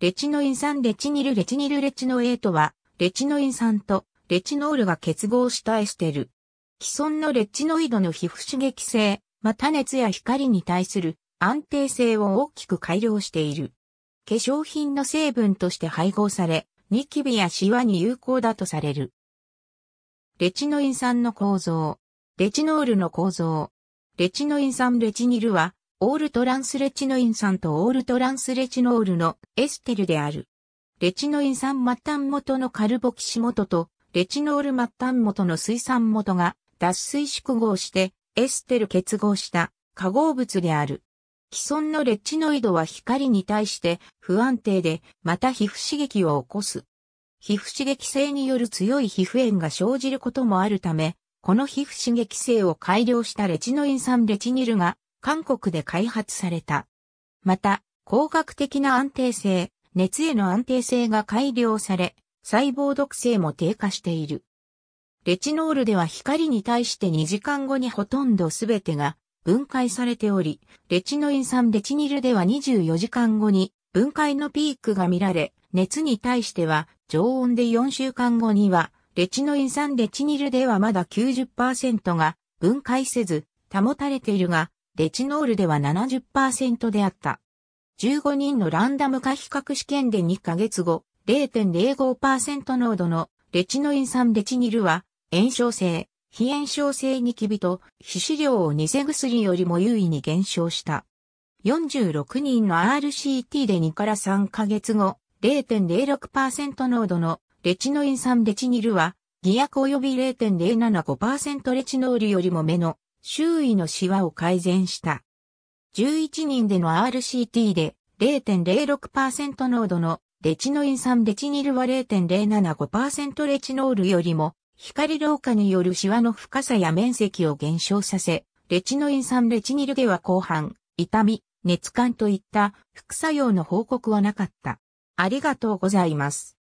レチノイン酸レチニルレチニルレチノエートは、レチノイン酸とレチノールが結合したエステル。既存のレチノイドの皮膚刺激性、また熱や光に対する安定性を大きく改良している。化粧品の成分として配合され、ニキビやシワに有効だとされる。レチノイン酸の構造。レチノールの構造。レチノイン酸レチニルは、オールトランスレチノイン酸とオールトランスレチノールのエステルである。レチノイン酸末端元のカルボキシ元とレチノール末端元の水酸元が脱水縮合してエステル結合した化合物である。既存のレチノイドは光に対して不安定で、また皮膚刺激を起こす。皮膚刺激性による強い皮膚炎が生じることもあるため、この皮膚刺激性を改良したレチノイン酸レチニルが韓国で開発された。また、工学的な安定性、熱への安定性が改良され、細胞毒性も低下している。レチノールでは光に対して2時間後にほとんどすべてが分解されており、レチノイン酸レチニルでは24時間後に分解のピークが見られ、熱に対しては常温で4週間後には、レチノイン酸レチニルではまだ90%が分解せず保たれているが、レチノールでは70%であった。15人のランダム化比較試験で2ヶ月後、0.05%濃度のレチノイン酸レチニルは炎症性、非炎症性ニキビと皮脂量を偽薬よりも優位に減少した。46人の RCT で2から3ヶ月後、0.06%濃度のレチノイン酸レチニルは偽薬及び0.075%レチノールよりも目の周囲のシワを改善した。11人での RCT で0.06%濃度のレチノイン酸レチニルは0.075%レチノールよりも光老化によるシワの深さや面積を減少させ、レチノイン酸レチニルでは後半、痛み、熱感といった副作用の報告はなかった。ありがとうございます。